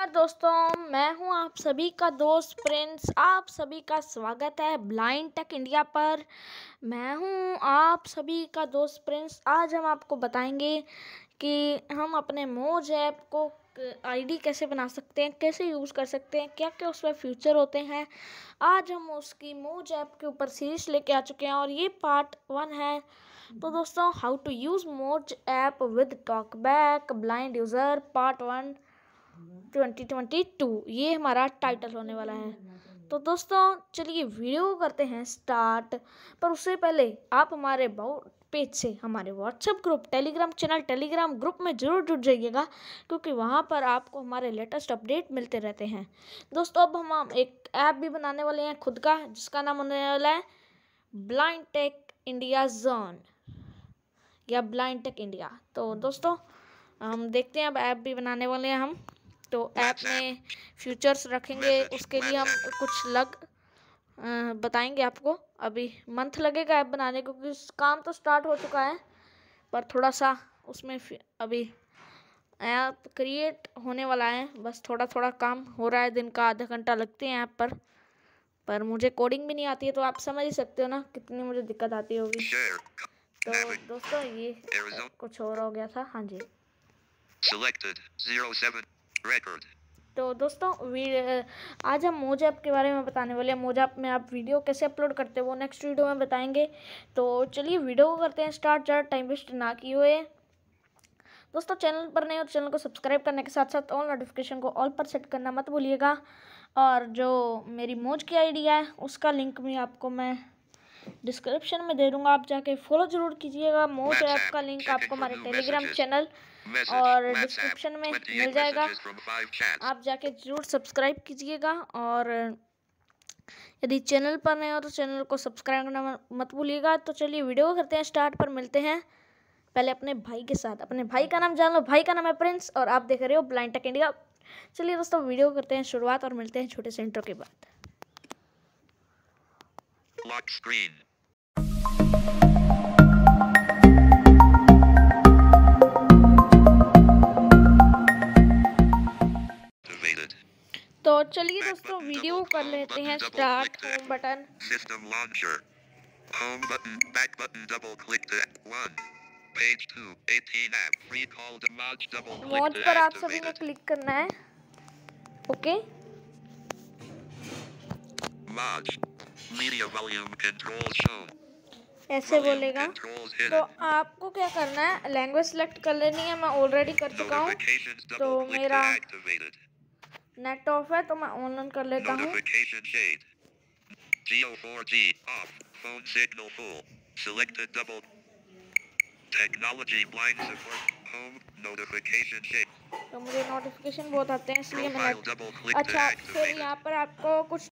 नमस्कार दोस्तों मैं हूं आप सभी का दोस्त प्रिंस आप सभी का स्वागत है ब्लाइंड टेक इंडिया पर मैं हूं आप सभी का दोस्त प्रिंस आज हम आपको बताएंगे कि हम अपने मोज ऐप को आईडी कैसे बना सकते हैं कैसे यूज़ कर सकते हैं क्या क्या उसमें फ्यूचर होते हैं आज हम उसकी मोज ऐप के ऊपर सीरीज लेके आ चुके हैं और ये पार्ट वन है तो दोस्तों how to use Moj app with TalkBack blind user part one twenty twenty two ये हमारा टाइटल होने वाला है तो दोस्तों चलिए वीडियो करते हैं स्टार्ट पर उससे पहले आप हमारे पेज से हमारे WhatsApp group Telegram channel Telegram group में ज़रूर जुड़ जाइएगा क्योंकि वहाँ पर आपको हमारे लेटेस्ट अपडेट मिलते रहते हैं दोस्तों अब हम एक ऐप भी बनाने वाले हैं खुद का जिसका नाम होने वाला है ब्लाइंड टेक इंडिया जोन या ब्लाइंड टेक इंडिया तो दोस्तों हम देखते हैं अब ऐप भी बनाने वाले हैं हम तो ऐप में फ्यूचर्स रखेंगे उसके लिए हम कुछ लग बताएंगे आपको अभी मंथ लगेगा ऐप बनाने क्योंकि काम तो स्टार्ट हो चुका है पर थोड़ा सा उसमें अभी ऐप क्रिएट होने वाला है बस थोड़ा थोड़ा काम हो रहा है दिन का आधा घंटा लगते हैं ऐप पर पर मुझे कोडिंग भी नहीं आती है तो आप समझ ही सकते हो ना कितनी मुझे दिक्कत आती होगी तो दोस्तों ये कुछ और हो गया था हाँ जी Selected 07 रिकॉर्ड तो दोस्तों आज हम मोज ऐप के बारे में बताने वाले हैं ऐप में आप वीडियो कैसे अपलोड करते हो वो नेक्स्ट वीडियो में बताएंगे तो चलिए वीडियो को करते हैं स्टार्ट ज़्यादा टाइम वेस्ट ना किए हुए दोस्तों चैनल पर नहीं और तो चैनल को सब्सक्राइब करने के साथ साथ ऑल नोटिफिकेशन को ऑल पर सेट करना मत भूलिएगा और जो मेरी मोज की आईडी है उसका लिंक भी आपको मैं डिस्क्रिप्शन में दे दूंगा आप जाके फॉलो ज़रूर कीजिएगा मोच ऐप का लिंक आपको हमारे टेलीग्राम चैनल और डिस्क्रिप्शन में मिल जाएगा आप जाके ज़रूर सब्सक्राइब कीजिएगा और यदि चैनल पर नहीं हो तो चैनल को सब्सक्राइब करना मत भूलिएगा तो चलिए वीडियो करते हैं स्टार्ट पर मिलते हैं पहले अपने भाई के साथ अपने भाई का नाम जान लो भाई का नाम है प्रिंस और आप देख रहे हो ब्लाइंड टेक इंडिया चलिए दोस्तों वीडियो करते हैं शुरुआत और मिलते हैं छोटे से इंट्रो के बाद Lock screen. तो चलिए दोस्तों वीडियो कर लेते हैं start home button system launcher home button back button double click one page 2 18 app free called mod double click mod पर आप सभी को क्लिक करना है okay mod media volume control show ऐसे बोलेगा तो आपको क्या करना है लैंग्वेज सेलेक्ट कर लेनी है मैं ऑलरेडी कर चुका हूँ तो मेरा नेट ऑफ है तो मैं ऑनलाइन कर लेता हूँ तो मुझे नोटिफिकेशन बहुत आते हैं इसलिए मैं अच्छा फिर यहाँ पर आपको कुछ